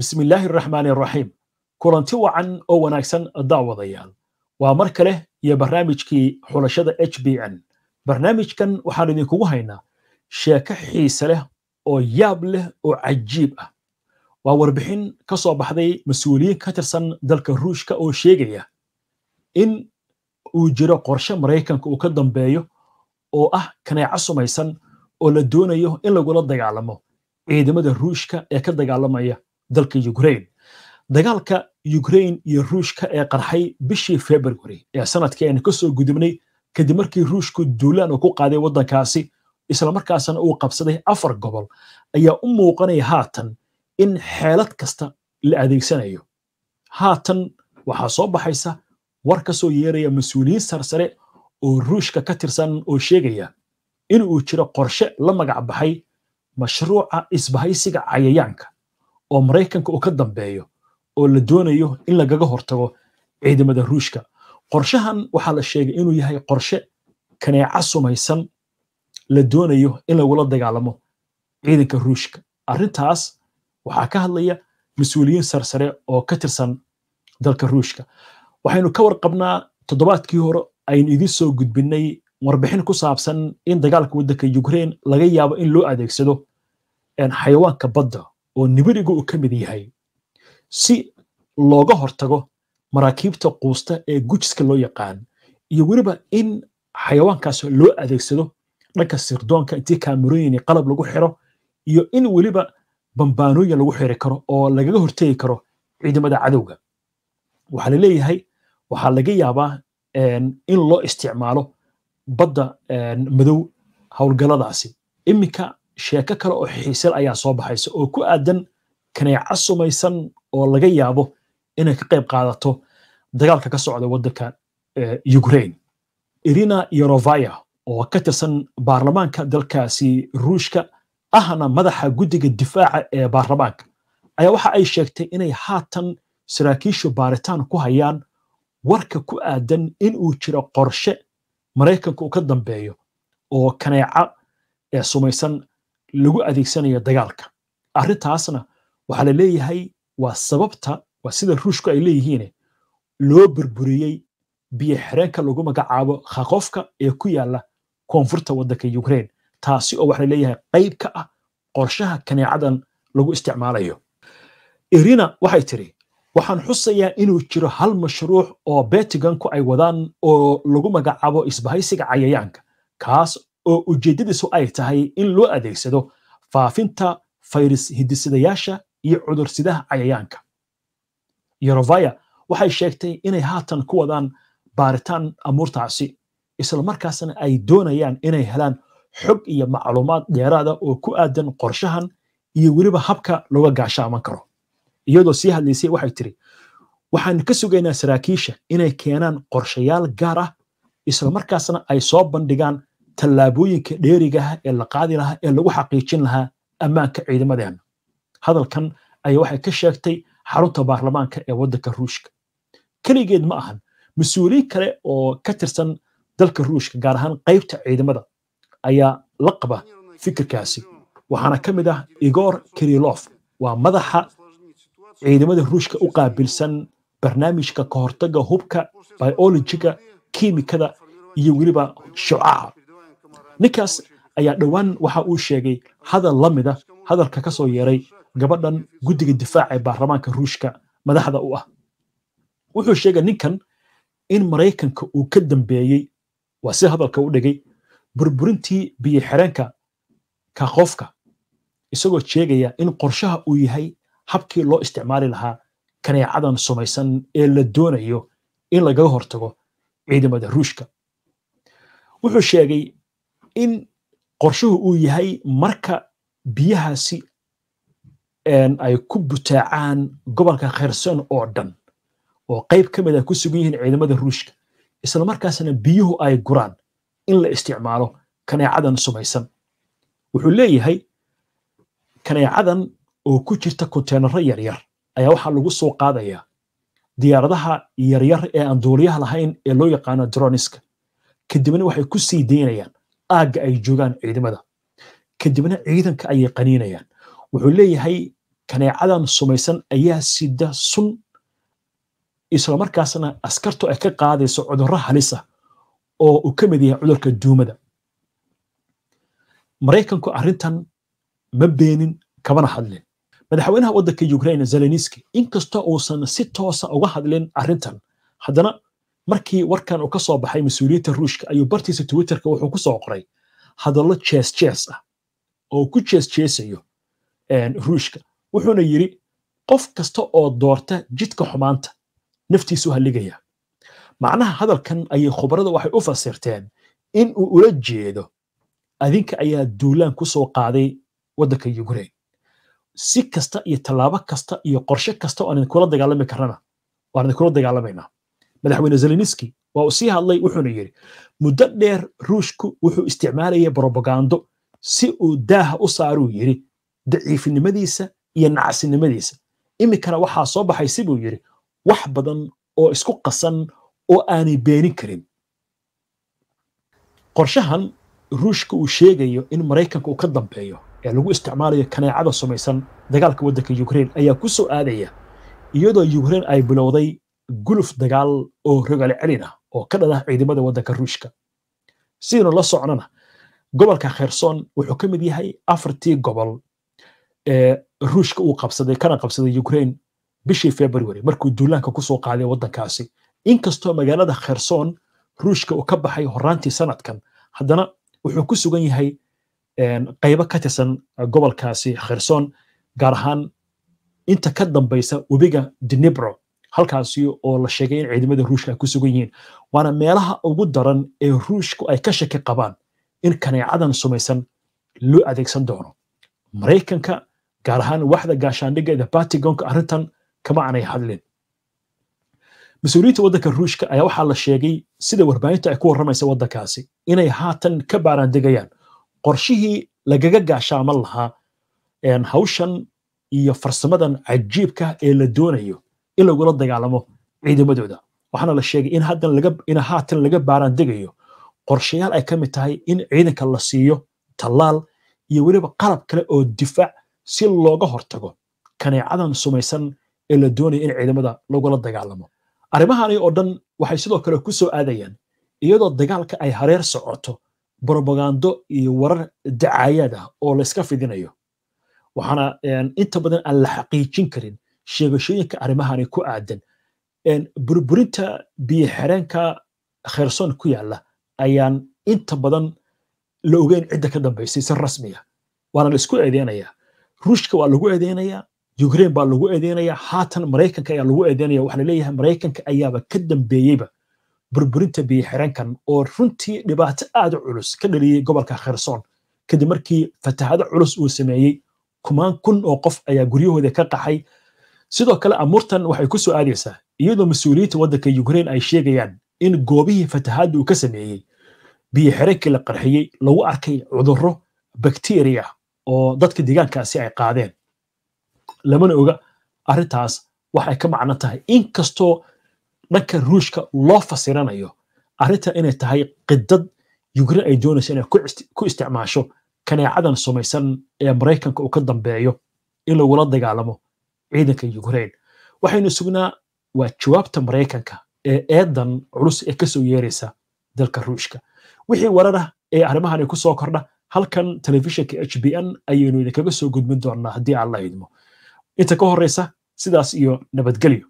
bismillaahi araxmaani araxiim kulanti wacan oo wanaagsan daawadayaal waa mar kale iyo barnaamijkii xulashada h b n barnaamijkan waxaan idinkugu haynaa sheeko xiise leh oo yaab leh oo cajiib ah waa warbixin ka soo baxday mas-uuliyiin ka tirsan dalka ruushka oo sheegaya in uu jiro qorshe maraykanka uu ka dambeeyo oo ah kaneeco sumaysan oo la doonayo in lagula dagaalamo ciidamada ruushka ee ka dagaalamaya dalka ukraine dagaalka ukraine iyo ruushka ee qarxay bishii february ee sanadkii aynu ka soo gudubnay kadib markii ruushku duulaan uu ku qaaday waddankaasi islamarkaasna uu qabsaday afar gobol ayaa u muuqanaya haatan in xeelad kasta la adeegsanayo haatan waxaa soo baxaysa war ka soo yeeraya mas-uuliyiin sarsare oo ruushka ka tirsan oo sheegaya in uu jiro qorshe la magacbaxay mashruuca isbahaysiga cayayaanka oo maraykanka uu ka dambeeyo oo la doonayo in lagaga hortago ciidamada ruushka qorshahan waxaa la sheegay inuu yahay qorshe kaneeca sumaysan la doonayo in lagula dagaalamo ciidanka ruushka arintaas waxaa ka hadlaya mas-uuliyiin sarsare oo ka tirsan dalka ruushka waxaynu ka warqabnaa toddobaadkii hore aynu idiin soo gudbinnay warbixin ku saabsan in dagaalka waddanka ukrain laga yaabo in loo adeegsado xayawaanka badda oo nibiriga uu ka mid yahay si looga hortago maraakiibta quusta ee gujiska loo yaqaan iyo weliba in xayawaankaas loo adeegsado dhanka sirdoonka intii kaamirooyin qalab lagu xiro iyo in weliba bambaanooyin lagu xiri karo oo lagaga hortegi karo ciidamada cadowga waxaa laleeyahay waxaa laga yaabaa in loo isticmaalo badda madow howlgalladaasi iminka sheeko kale oo xiisel ayaa soo baxaysa oo ku aadan kaneeca sumaysan oo laga yaabo inay ka qayb qaadato dagaalka ka socda waddanka eh, ukraine irina yorovaya oo ka tirsan baarlamaanka dalkaasi ruushka ahna madaxa guddiga difaaca ee baarlamaanka ayaa waxa ay sheegtay inay haatan saraakiishu baaritaan ku hayaan warka ku aadan inuu jiro qorshe maraykanka uu ka dambeeyo oo kaneeca ee eh, sumaysan lagu adeegsanayo dagaalka arrintaasna waxaa la leeyahay waa sababta waa sida ruushku ay leeyihiin loo burburiyey biyo xireenka lagu magacaabo khaqofka ee ku yaalla koonfurta waddanka ukraine taasi oo waxaa la leeyahay qayb ka ah qorshaha kaneecadan lagu isticmaalayo irina waxay tidhi waxaan xusayaa inuu jiro hal mashruuc oo betiganku ay wadaan oo lagu magacaabo isbahaysiga cayayaanka kaas oo ujeeddadiisu ay tahay in loo adeegsado faafinta fayris hidisidayaasha iyo cudursidaha cayayaanka yorovaya waxay sheegtay inay haatan ku wadaan baaritaan amuurtaasi islamarkaasna ay doonayaan inay helaan xog iyo macluumaad dheeraada oo ku aadan qorshahan iyo weliba habka looga gaashaaman karo iyadoo sii hadlaysay waxay tiri waxaan ka sugaynaa saraakiisha inay keenaan qorshayaal gaar ah islamarkaasna ay soo bandhigaan tallaabooyinka dheerigaha ah ee la qaadi lahaa ee lagu xaqiijin lahaa ammaanka ciidamadeenna hadalkan ayaa waxay ka sheegtay xarunta baarlamaanka ee waddanka ruushka keligeed ma ahan mas-uuliyiin kale oo ka tirsan dalka ruushka gaar ahaan qaybta ciidamada ayaa la qaba fikirkaasi waxaana ka mid ah igor kirilof waa madaxa ciidamada ruushka u qaabilsan barnaamijka kahortaga hubka biologiga kimikada iyo weliba shucaca ninkaas ayaa dhowaan waxa uu sheegay hadal la mida ah, hadalka ka soo yeeray gabadhan guddiga difaaca ee baarlamaanka ruushka madaxda u ah wuxuu sheegay ninkan in maraykanka uu ka dambeeyey waa si hadalka u dhigay burburintii biyo xireenka ka isagoo sheegaya in qorshaha uu yahay habkii loo isticmaali lahaa kaneecadan sumaysan ee la doonayo in lagaga hortago ciidamada ruushka wuxuu sheegay in qorshuhu uu yahay marka biyahaasi ay ku butaacaan gobolka kherson oo dhan oo qayb ka mid a ah ku sugan yihiin ciidamada ruushka islamarkaasna biyuhu ay guraan in la isticmaalo kaneecadan sumaysan wuxuu leeyahay kaneecadan oo ku jirta konteenaro yaryar ayaa waxaa lagu soo qaadayaa diyaaradaha yaryar ee aan duuliyaha lahayn ee loo yaqaano droniska kadibna waxay ku sii daynayaan aagga ay joogaan ciidamada kadibna ciidanka ayay qaniinayaan wuxuu leeyahay kaneecadan sumaysan ayaa sida sun islamarkaasna askartu ay ka qaadayso cudurro halisa ah oo uu ka mid yahay cudurka duumada maraykanku arrintan ma beenin kabana hadlin madaxweynaha waddanka ukraine zeleniski inkastoo uusan si toosa uga hadlin arrintan haddana markii warkan uu ka soo baxay mas-uuliyiinta ruushka ayuu bartiisa twitterka wuxuu kusoo qoray hadallo jees jees ah oo ku jees jeesayo ruushka wuxuuna yidhi qof kasta oo doorta jidka xumaanta naftiisu halligaya macnaha hadalkan ayay khubarada waxay u fasirteen in uu ula jeedo adinka ayaa duulaan ku soo qaaday waddanka ukrain si kasta iyo tallaabo kasta iyo qorshe kasta oo anan kula dagaalami karana waanan kula dagaalamayna madaxweyne zeleniski waa uu sii hadlay wuxuuna yidhi muddo dheer ruushku wuxuu isticmaalayay brobagando si uu daaha u saaruu yidhi daciifnimadiisa iyo nacasinimadiisa iminkana waxaa soo baxay sibuu yidhi wax badan oo isku qasan oo aanay beenin karin qorshahan ruushka uu sheegayo in maraykanka uu ka dambeeyo ee lagu isticmaalayo kaneecada sumaysan dagaalka waddanka ukrain ayaa ku soo aadaya iyadoo ukrain ay bilowday guluf dagaal oo rogal celin ah oo ka dhan ciidamada waddanka ruushka sidaynu la socnana gobolka kherson wuxuu ka mid yahay afartii gobol ee ruushka uu qabsaday kana qabsaday ukrain bishii february markuu duulaanka kusoo qaaday waddankaasi inkastoo magaalada kherson ruushka uu ka baxay horaantii sanadkan haddana wuxuu ku sugan yahay qaybo ka tirsan gobolkaasi kherson gaar ahaan inta ka dambaysa webiga dinibro halkaasi oo la sheegay in ciidamada ruushka ay ku sugan yihiin waana meelaha ugu daran ee ruushku ay ka shaki qabaan in kaneecadan sumaysan loo adeegsan doono maraykanka gaar ahaan waxda gaashaandhigga ee batigonka arrintan kama aanay hadlin mas-uuliyiinta waddanka ruushka ayaa waxaa la sheegay sida warbaahinta ay ku warramaysa waddankaasi inay haatan ka baaraandegayaan qorshihii lagaga gaashaaman lahaa hawshan iyo farsamadan cajiibka ee la doonayo in lagula dagaalamo ciidamadooda waxaana la sheegay in haatan haatan laga baaraan degayo qorshayaal ay ka mid tahay in ciidanka la siiyo tallaal iyo weliba qalab kale oo difaac si looga hortago kaneecadan sumaysan ee la doonayo in ciidamada lagula dagaalamo arrimahani oo dhan waxay sidoo kale ku soo aadayaan iyadoo dagaalka ay hareer socoto brobagando iyo warar dacaayaad ah oo layska fidinayo waxaana eh, inta badan aan la xaqiijin karin sheegashooyinka arrimahani ku aadan burburinta biyo xereenka kherson ku yaalla ayaan inta badan la ogeyn cidda ka dambeysay si rasmiga waana la isku eedeynayaa ruushka waa lagu eedeynayaa ukraine baa lagu eedeynayaa haatan maraykanka ayaa lagu eedeynaya waxaa laleeyahay maraykanka ayaaba ka dambeeyeyba burburinta biyo xereenkan oo runtii dhibaato aad culus ka dhaliyey gobolka kherson kadib markii fatahaado culus uu sameeyey kumaan kun oo qof ayaa guryahooda ka qaxay sidoo kale amuurtan waxay ku soo aadaysaa iyadoo mas-uuliyiinta waddanka ukrain ay sheegayaan in goobihii fatahaadda uu ka sameeyey biyoxerenkii la qarxiyey lagu arkay cudurro bakteriya oo dadka deegaankaasi ay qaadeen lamana oga arrintaas waxay ka macno tahay inkastoo dhanka ruushka loo fasiranayo arrintan inay tahay qidad yukrain ay doonayso inay ku isticmaasho kaneecadan sumaysan ee maraykanka uu ka dambeeyo in lagula dagaalamo ciidanka ukrain waxaynu sugnaa waa jawaabta maraykanka ee eedan culus ee kasoo yeeraysa dalka ruushka wixii wararah ee arrimahani ku soo kordha halkan telefishinka h b n ayaynu idinkaga soo gudbin doonaa haddii aan la idmo inta ka horreysa sidaas iyo nabadgelyo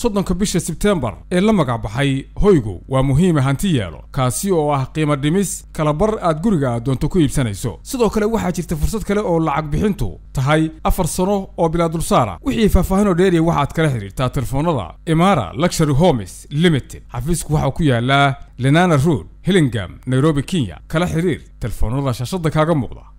soddonka bisha sebteembar ee la magacbaxay hoygu waa muhiime hanti yeelo kaasi oo ah qiimo dhimis kalabar aad guriga aad doonto ku iibsanayso sidoo kale waxaa jirta fursad kale oo lacag bixintu tahay afar sano oo bilaa dulsaara wixii faahfaahinoo dheeriya waxaad kala xidhiirtaa telefoonada imaara luxury homes limited xafiisku waxaa ku yaallaa lenana road hillingam nairobi kenya kala xidhiir telefoonada shaashadda kaaga muuqda